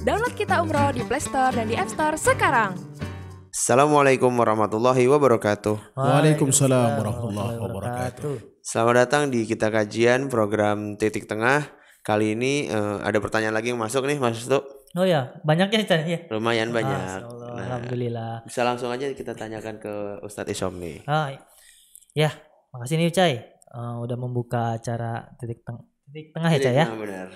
Download kita umroh di Play Store dan di App Store sekarang. Assalamualaikum warahmatullahi wabarakatuh. Waalaikumsalam warahmatullahi wabarakatuh. Selamat datang di kita kajian program Titik Tengah. Kali ini uh, ada pertanyaan lagi yang masuk nih Mas Tuk. Oh ya, banyak ya ya. Lumayan banyak. Ah, nah, Alhamdulillah. Bisa langsung aja kita tanyakan ke Ustadz Isom nih. Ah, ya, makasih nih Ucai. Uh, eh, udah membuka acara titik, teng titik tengah ya Cai ya. Benar.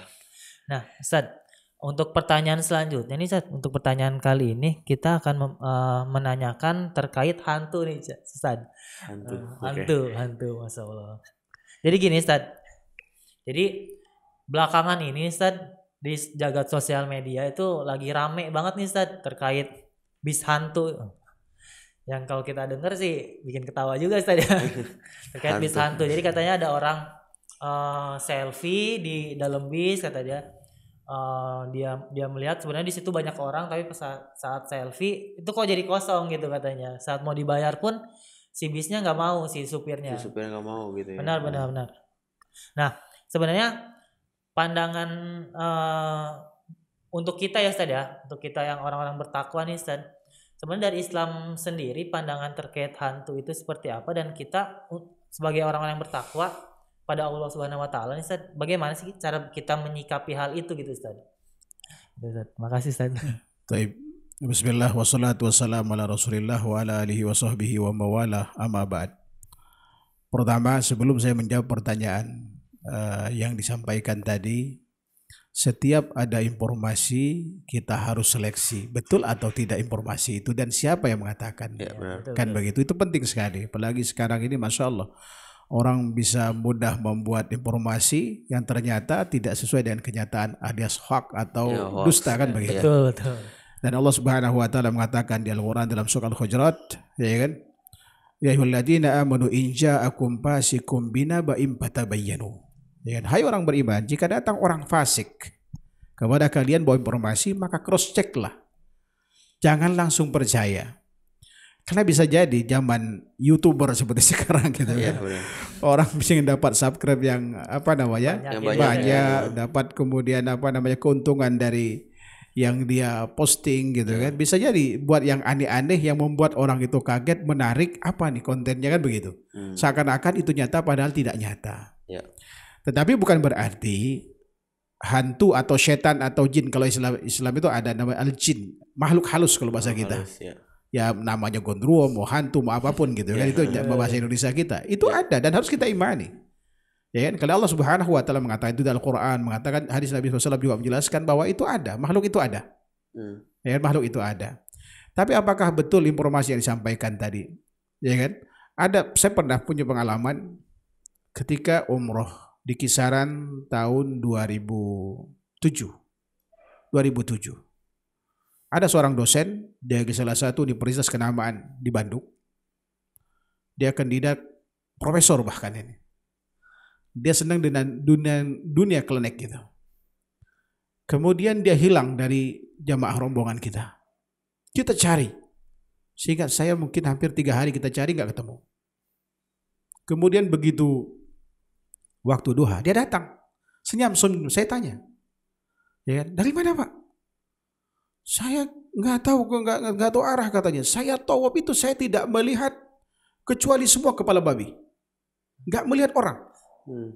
Nah, Ustadz, untuk pertanyaan selanjutnya nih, Zat, untuk pertanyaan kali ini kita akan uh, menanyakan terkait hantu nih, Zat. Hantu. Uh, hantu, okay. hantu, masya Allah. Jadi gini, Sat. Jadi belakangan ini, Sat, di jagat sosial media itu lagi rame banget nih, Sat, terkait bis hantu. Yang kalau kita denger sih bikin ketawa juga, ya. terkait hantu. bis hantu. Jadi katanya ada orang uh, selfie di dalam bis, kata dia uh, dia dia melihat sebenarnya di situ banyak orang tapi saat, saat selfie itu kok jadi kosong gitu katanya saat mau dibayar pun si bisnya nggak mau si supirnya si supirnya nggak mau gitu ya benar benar benar nah sebenarnya pandangan uh, untuk kita ya Ustaz ya untuk kita yang orang-orang bertakwa nih Ustaz sebenarnya dari Islam sendiri pandangan terkait hantu itu seperti apa dan kita sebagai orang-orang yang bertakwa pada Allah Subhanahu wa taala Ustaz, bagaimana sih cara kita menyikapi hal itu gitu Ustaz? Terima gitu, Ustaz. Makasih Ustaz. Baik. Bismillah wassalatu wassalamu ala Rasulillah wa ala alihi wa sahbihi wa mawala amma ba'd. Pertama, sebelum saya menjawab pertanyaan uh, yang disampaikan tadi, setiap ada informasi kita harus seleksi betul atau tidak informasi itu dan siapa yang mengatakan ya, kan begitu itu penting sekali apalagi sekarang ini masya Allah Orang bisa mudah membuat informasi yang ternyata tidak sesuai dengan kenyataan alias hak atau ya, hoax, dusta kan ya. begitu. Iya. Betul, betul. Dan Allah Subhanahu wa taala mengatakan di Al-Qur'an dalam surah Al-Hujurat, ya kan? Ya ayyuhalladzina amanu in ja'akum fasikum binaba'in fatabayyanu. Ya kan? Hai orang beriman, jika datang orang fasik kepada kalian bawa informasi, maka cross check lah. Jangan langsung percaya karena bisa jadi zaman youtuber seperti sekarang gitu ya, iya, iya. orang bisa dapat subscribe yang apa namanya banyak, banyak, gitu banyak ya. Iya. dapat kemudian apa namanya keuntungan dari yang dia posting gitu ya. kan bisa jadi buat yang aneh-aneh yang membuat orang itu kaget menarik apa nih kontennya kan begitu hmm. seakan-akan itu nyata padahal tidak nyata ya. tetapi bukan berarti hantu atau setan atau jin kalau Islam Islam itu ada nama al jin makhluk halus kalau bahasa kita halus, ya ya namanya gondruo mau hantu mau apapun gitu kan ya, itu ya, bahasa ya. Indonesia kita itu ada dan harus kita imani ya kan kalau Allah Subhanahu wa taala mengatakan itu dalam Quran mengatakan hadis Nabi SAW juga menjelaskan bahwa itu ada makhluk itu ada hmm. ya kan? makhluk itu ada tapi apakah betul informasi yang disampaikan tadi ya kan ada saya pernah punya pengalaman ketika umroh di kisaran tahun 2007 2007 ada seorang dosen dari salah satu di universitas kenamaan di Bandung. Dia kandidat profesor bahkan ini. Dia senang dengan dunia, dunia klinik gitu. Kemudian dia hilang dari jamaah rombongan kita. Kita cari. sehingga saya mungkin hampir tiga hari kita cari nggak ketemu. Kemudian begitu waktu duha dia datang. Senyum-senyum saya tanya. Ya, kan? dari mana Pak? Saya nggak tahu, nggak nggak tahu arah katanya. Saya tawaf itu saya tidak melihat kecuali semua kepala babi. Nggak melihat orang. Hmm.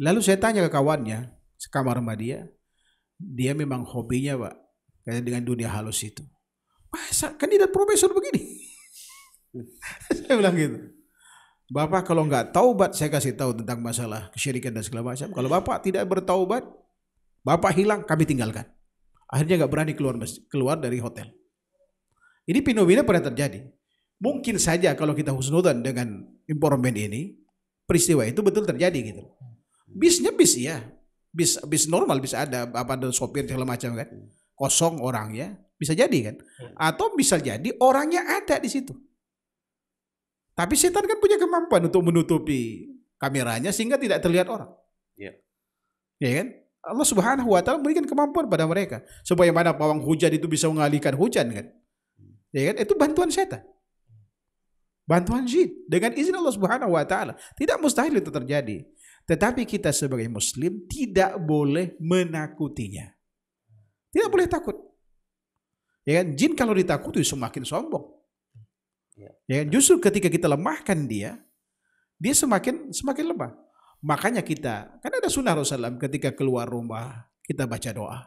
Lalu saya tanya ke kawannya, sekamar sama dia, dia memang hobinya pak, kayak dengan dunia halus itu. Masa kandidat profesor begini? Hmm. saya bilang gitu. Bapak kalau nggak taubat saya kasih tahu tentang masalah kesyirikan dan segala macam. Kalau bapak tidak bertaubat, bapak hilang kami tinggalkan. Akhirnya nggak berani keluar keluar dari hotel. Ini fenomena pernah terjadi. Mungkin saja kalau kita husnudan dengan informan ini, peristiwa itu betul terjadi gitu. Bisnya bis ya, bis bis normal bisa ada apa ada sopir segala macam kan. Kosong orang ya, bisa jadi kan. Atau bisa jadi orangnya ada di situ. Tapi setan kan punya kemampuan untuk menutupi kameranya sehingga tidak terlihat orang. Iya. Ya kan? Allah Subhanahu wa taala berikan kemampuan pada mereka supaya mana pawang hujan itu bisa mengalihkan hujan kan. Ya kan? Itu bantuan setan. Bantuan jin dengan izin Allah Subhanahu wa taala. Tidak mustahil itu terjadi. Tetapi kita sebagai muslim tidak boleh menakutinya. Tidak boleh takut. Ya kan? Jin kalau ditakuti semakin sombong. Ya, ya kan? Justru ketika kita lemahkan dia, dia semakin semakin lemah. Makanya kita, kan ada sunnah Rasulullah ketika keluar rumah kita baca doa.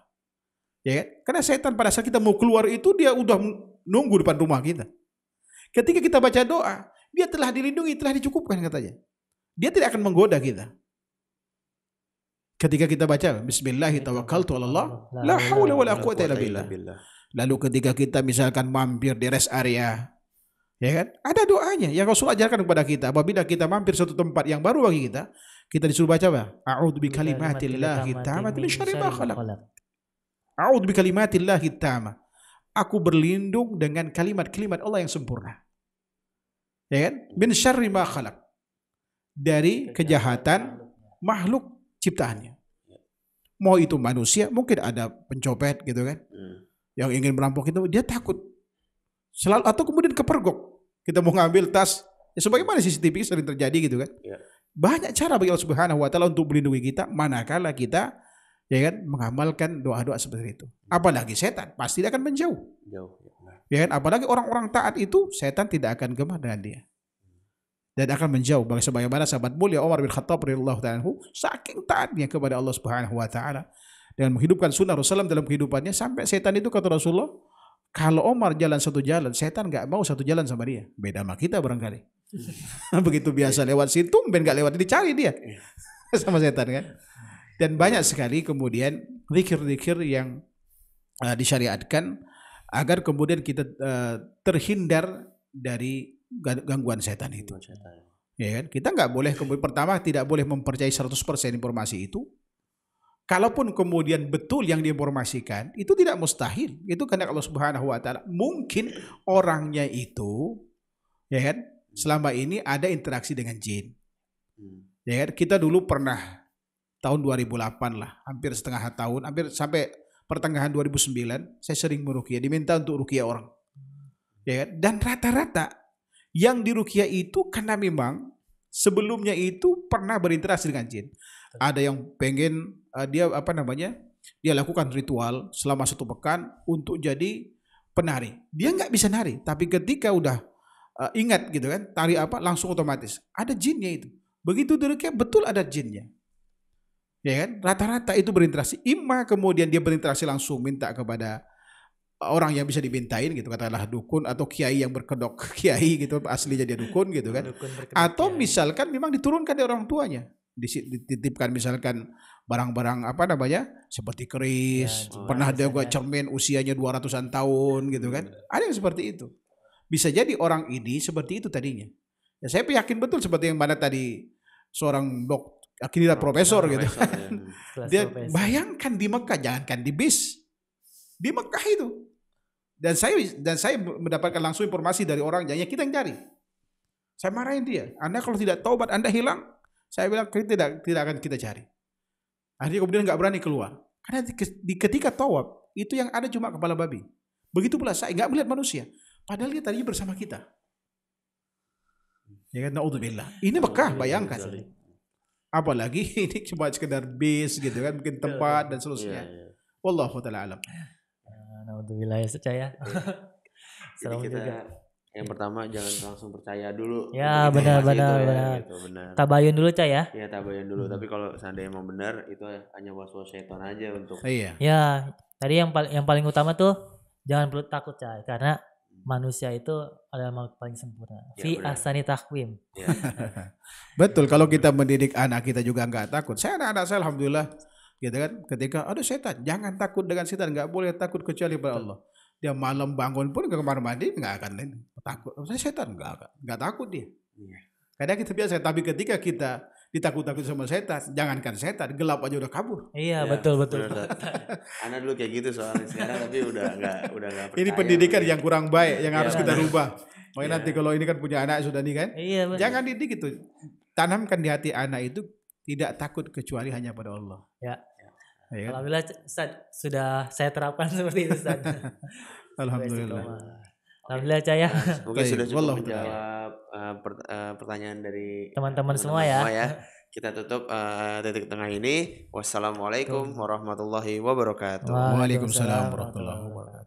Ya kan? Karena setan pada saat kita mau keluar itu dia udah nunggu depan rumah kita. Ketika kita baca doa, dia telah dilindungi, telah dicukupkan katanya. Dia tidak akan menggoda kita. Ketika kita baca Bismillahirrahmanirrahim, Lalu ketika kita misalkan mampir di rest area, ya kan? Ada doanya yang Rasul ajarkan kepada kita. Apabila kita mampir suatu tempat yang baru bagi kita, kita disuruh baca apa? A'udhu bi kalimatillahi tammati min syarri ma khalaq. A'udhu bi kalimatillahi Aku berlindung dengan kalimat-kalimat Allah yang sempurna. Ya kan? Min syarri ma khalaq. Dari kejahatan makhluk ciptaannya. Mau itu manusia, mungkin ada pencopet gitu kan. Hmm. Yang ingin merampok itu dia takut. Selalu atau kemudian kepergok. Kita mau ngambil tas, ya sebagaimana CCTV sering terjadi gitu kan. Yeah banyak cara bagi Allah Subhanahu wa taala untuk melindungi kita manakala kita ya kan mengamalkan doa-doa seperti itu. Apalagi setan pasti dia akan menjauh. Jauh. Ya, ya kan apalagi orang-orang taat itu setan tidak akan gemar dengan dia. Dan akan menjauh bagi sebagaimana sahabat mulia Umar bin Khattab radhiyallahu taala saking taatnya kepada Allah Subhanahu wa taala dengan menghidupkan sunnah Rasulullah dalam kehidupannya sampai setan itu kata Rasulullah kalau Omar jalan satu jalan, setan nggak mau satu jalan sama dia. Beda sama kita barangkali. Begitu biasa lewat situ, ben gak lewat dicari dia iya. sama setan kan. Dan banyak sekali kemudian zikir-zikir yang uh, disyariatkan agar kemudian kita uh, terhindar dari gangguan setan itu. Ya kan? Kita nggak boleh kemudian pertama tidak boleh mempercayai 100% informasi itu. Kalaupun kemudian betul yang diinformasikan, itu tidak mustahil. Itu karena Allah Subhanahu wa taala mungkin orangnya itu ya kan selama ini ada interaksi dengan jin. Hmm. Ya kan? Kita dulu pernah tahun 2008 lah, hampir setengah tahun, hampir sampai pertengahan 2009, saya sering merukia, diminta untuk rukia orang. Ya kan? Dan rata-rata yang dirukia itu karena memang sebelumnya itu pernah berinteraksi dengan jin. Ada yang pengen uh, dia apa namanya? Dia lakukan ritual selama satu pekan untuk jadi penari. Dia nggak bisa nari, tapi ketika udah uh, ingat gitu kan, tari apa langsung otomatis. Ada jinnya itu. Begitu direkap betul ada jinnya. Ya kan? Rata-rata itu berinteraksi. Ima kemudian dia berinteraksi langsung minta kepada orang yang bisa dimintain gitu katakanlah dukun atau kiai yang berkedok kiai gitu asli jadi dukun gitu kan dukun atau misalkan memang diturunkan dari orang tuanya dititipkan misalkan barang-barang apa namanya seperti keris ya, pernah ada ya, gua cermin usianya 200-an tahun gitu iya, kan ada yang seperti itu bisa jadi orang ini seperti itu tadinya. Ya saya yakin betul seperti yang mana tadi seorang dok akhirnya profesor, profesor gitu Profesor, Ya. Dia bayangkan di Mekah, jangankan di bis. Di Mekah itu. Dan saya dan saya mendapatkan langsung informasi dari orang jangan ya, ya, kita yang cari. Saya marahin dia. Anda kalau tidak taubat, Anda hilang. Saya bilang kita tidak tidak akan kita cari. Akhirnya kemudian nggak berani keluar. Karena di, ketika taubat itu yang ada cuma kepala babi. Begitu pula saya nggak melihat manusia. Padahal dia tadinya bersama kita. Ya kan, naudzubillah. Ini Mekah, bayangkan. Apalagi ini cuma sekedar bis gitu kan, mungkin iya, tempat iya. dan seterusnya. Iya, Wallahu taala alam. Eh, naudzubillah ya percaya. Salam juga. Yang pertama jangan langsung percaya dulu. Ya benar ya, benar gitu, benar. gitu, benar. Tabayun dulu cah ya. Iya tabayun dulu. Hmm. Tapi kalau seandainya mau benar itu hanya was was setan aja untuk. Iya. Ya tadi yang paling yang paling utama tuh jangan perlu takut cah karena manusia itu adalah makhluk paling sempurna. Ya, Fi asani takwim. Ya. Betul. Kalau kita mendidik anak kita juga nggak takut. Saya anak anak saya alhamdulillah. Gitu kan? Ketika ada setan, jangan takut dengan setan, nggak boleh takut kecuali pada Allah. Dia malam bangun pun ke kamar mandi nggak akan takut. Saya setan nggak akan, nggak takut dia. Iya. Kadang kita biasa, tapi ketika kita ditakut-takut sama setan. Jangankan setan, gelap aja udah kabur. Iya, ya, betul betul. betul. Anak dulu kayak gitu soalnya sekarang tapi udah nggak udah nggak. Ini pendidikan yang kurang baik yang iya, harus kita rubah. Makanya yeah. nanti kalau ini kan punya anak sudah nih kan, iya, jangan didik gitu. Tanamkan di hati anak itu tidak takut kecuali hanya pada Allah. Ya. Ya. Kan? Alhamdulillah Ustaz, sudah saya terapkan seperti itu Ustaz. Alhamdulillah. Alhamdulillah Cah ya. Nah, Mungkin sudah cukup Wallah. menjawab uh, per, uh, pertanyaan dari teman-teman semua, ya. semua ya. Kita tutup uh, tengah ini. Wassalamualaikum warahmatullahi wabarakatuh. Waalaikumsalam warahmatullahi wabarakatuh.